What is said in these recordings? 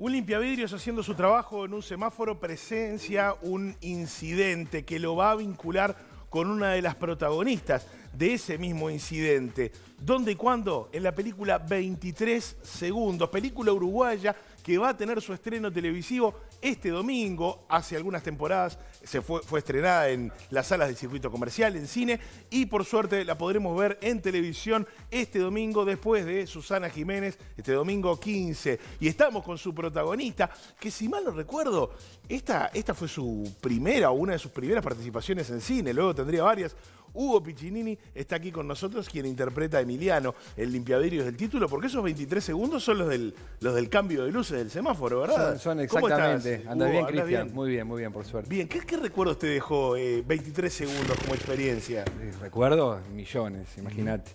Un limpiavidrios haciendo su trabajo en un semáforo presencia un incidente que lo va a vincular con una de las protagonistas de ese mismo incidente. ¿Dónde y cuándo? En la película 23 segundos, película uruguaya que va a tener su estreno televisivo este domingo, hace algunas temporadas se fue, estrenada en las salas del circuito comercial, en cine, y por suerte la podremos ver en televisión este domingo después de Susana Jiménez, este domingo 15. Y estamos con su protagonista, que si mal no recuerdo, esta, esta fue su primera o una de sus primeras participaciones en cine, luego tendría varias. Hugo Piccinini está aquí con nosotros, quien interpreta a Emiliano, el limpiadero del título, porque esos 23 segundos son los del, los del cambio de luces del semáforo, ¿verdad? Son, exactamente. Anda bien, Cristian. Muy bien, muy bien, por suerte. Bien, ¿qué, recuerdos te dejó 23 eh, segundos como experiencia? Recuerdo, millones, imagínate.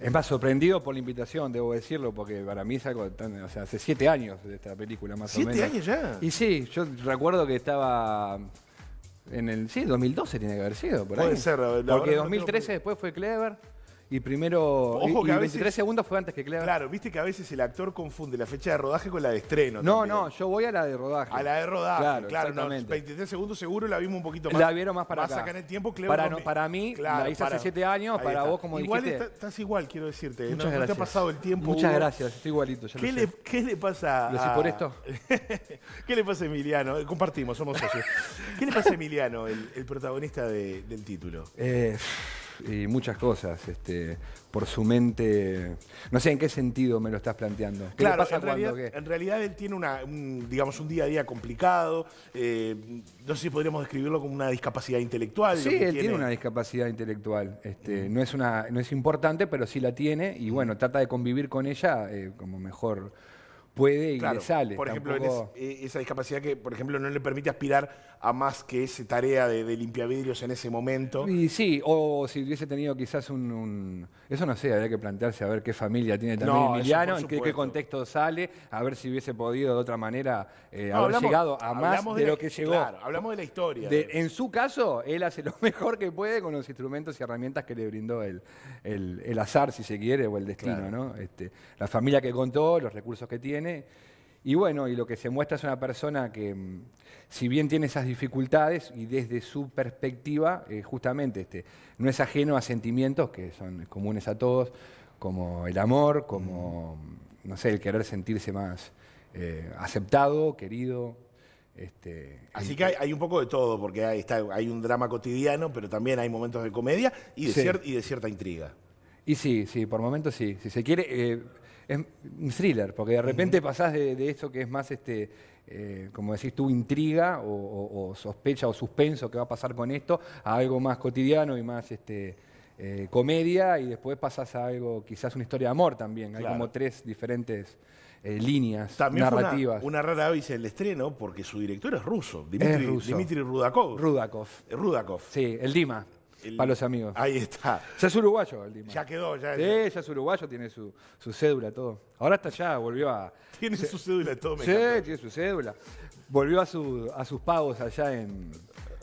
Es más, sorprendido por la invitación, debo decirlo, porque para mí es algo tan, o sea, hace siete años de esta película más o menos. ¿Siete años ya? Y sí, yo recuerdo que estaba en el, sí, 2012 tiene que haber sido, por Puede ser, la Porque 2013 después fue Clever. Y primero. Ojo 23 segundos fue antes que Cleo. Claro, viste que a veces el actor confunde la fecha de rodaje con la de estreno. No, no, yo voy a la de rodaje. A la de rodaje, claro. exactamente. 23 segundos seguro la vimos un poquito más. La vieron más para más acá. el tiempo, Para, mí, claro, la hice hace 7 años, para vos como igual Igual estás igual, quiero decirte. Muchas gracias. te ha pasado el tiempo. Muchas gracias, estoy igualito. ¿Qué, le, ¿Qué le pasa? por esto? ¿Qué le pasa a Emiliano? Eh, compartimos, somos socios. ¿Qué le pasa a Emiliano, el, protagonista del título? Eh y muchas cosas este, por su mente. No sé en qué sentido me lo estás planteando. ¿Qué claro, pasa en, cuando, realidad, en, realidad, él tiene una, un, digamos, un día a día complicado. Eh, no sé si podríamos describirlo como una discapacidad intelectual. Sí, él tiene. una discapacidad intelectual. Este, mm. no, es una, no es importante, pero sí la tiene y mm. bueno, trata de convivir con ella eh, como mejor puede y le sale. Por ejemplo, eh, esa discapacidad que, por ejemplo, no le permite aspirar a más que esa tarea de, de limpiavidrios en ese momento. Y sí, o si hubiese tenido quizás un, Eso no sé, habría que plantearse a ver qué familia tiene también Emiliano, en qué, contexto sale, a ver si hubiese podido de otra manera eh, haber llegado a más de, lo que llegó. hablamos de la historia. en su caso, él hace lo mejor que puede con los instrumentos y herramientas que le brindó el, el, azar, si se quiere, o el destino, ¿no? Este, la familia que contó, los recursos que tiene, y bueno, y lo que se muestra es una persona que, mm, si bien tiene esas dificultades y desde su perspectiva, eh, justamente este, no es ajeno a sentimientos que son comunes a todos, como el amor, como, mm, no sé, el querer sentirse más eh, aceptado, querido. Este, Así que hay, un poco de todo, porque hay, está, hay un drama cotidiano, pero también hay momentos de comedia y de, cierta intriga. Y sí, sí, por momentos sí. Si se quiere, eh, es un thriller, porque de repente pasás de, eso que es más, este, eh, como decís tú, intriga o, sospecha o suspenso que va a pasar con esto, a algo más cotidiano y más este, eh, comedia, y después pasás a algo, quizás una historia de amor también. Hay como tres diferentes... Eh, líneas También narrativas. Fue una, rara avis el estreno porque su director es ruso, Dmitry Rudakov. Rudakov. Rudakov. Sí, el Dima. Para los amigos. Ahí está. Ya es uruguayo el Dima. Ya quedó, ya. Sí, ya, es uruguayo, tiene su, su, cédula, todo. Ahora está allá, volvió a. Tiene su cédula, todo, me Sí, tiene su cédula. Volvió a, su, a sus pagos allá en,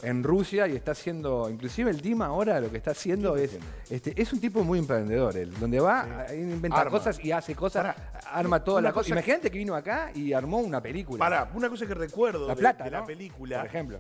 en Rusia y está haciendo, inclusive el Dima ahora lo que está haciendo es, este, es un tipo muy emprendedor, él, donde va, a inventar cosas y hace cosas, arma toda la cosa. Imagínate que vino acá y armó una película. para una cosa que recuerdo de, la película. Por ejemplo.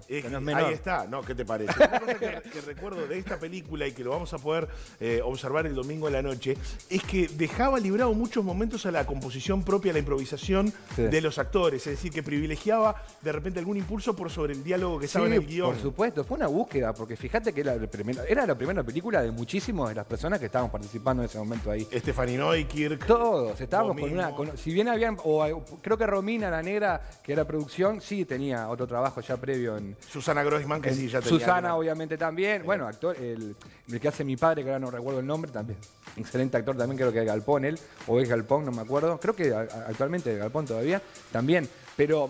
ahí está, no, ¿qué te parece? Una cosa que, recuerdo de esta película y que lo vamos a poder eh, observar el domingo en la noche, es que dejaba librado muchos momentos a la composición propia, a la improvisación de los actores, es decir, que privilegiaba de repente algún impulso por sobre el diálogo que estaba en el guión supuesto, fue una búsqueda, porque fíjate que era, la primera, era la primera película de muchísimas de las personas que estábamos participando en ese momento ahí. y Kirk. Todos, estábamos con una. si bien habían. O, creo que Romina, la negra, que era producción, sí tenía otro trabajo ya previo en, Susana Groisman, que sí, ya tenía. Susana, obviamente, también. Eh. Bueno, actor, el, que hace mi padre, que ahora no recuerdo el nombre, también. Excelente actor también, creo que es Galpón él, o es Galpón, no me acuerdo. Creo que actualmente de Galpón todavía, también. Pero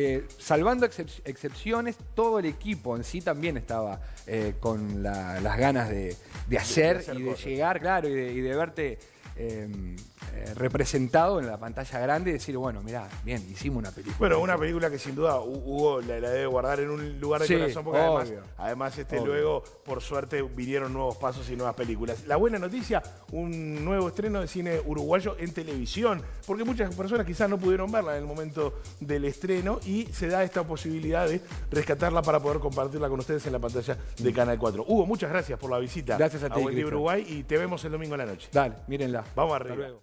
eh, salvando excepciones, todo el equipo en sí también estaba eh, con las ganas de, hacer, y de llegar, claro, y de, verte em, eh, representado en la pantalla grande y decir, bueno, mirá, bien, hicimos una película. Bueno, una película que sin duda Hugo la, debe guardar en un lugar de corazón, porque además, este, luego, por suerte, vinieron nuevos pasos y nuevas películas. La buena noticia, un nuevo estreno de cine uruguayo en televisión, porque muchas personas quizás no pudieron verla en el momento del estreno y se da esta posibilidad de rescatarla para poder compartirla con ustedes en la pantalla de mm. Canal 4. Hugo, muchas gracias por la visita. Gracias a ti, a Uruguay y te vemos el domingo en la noche. Dale, mírenla. Vamos arriba.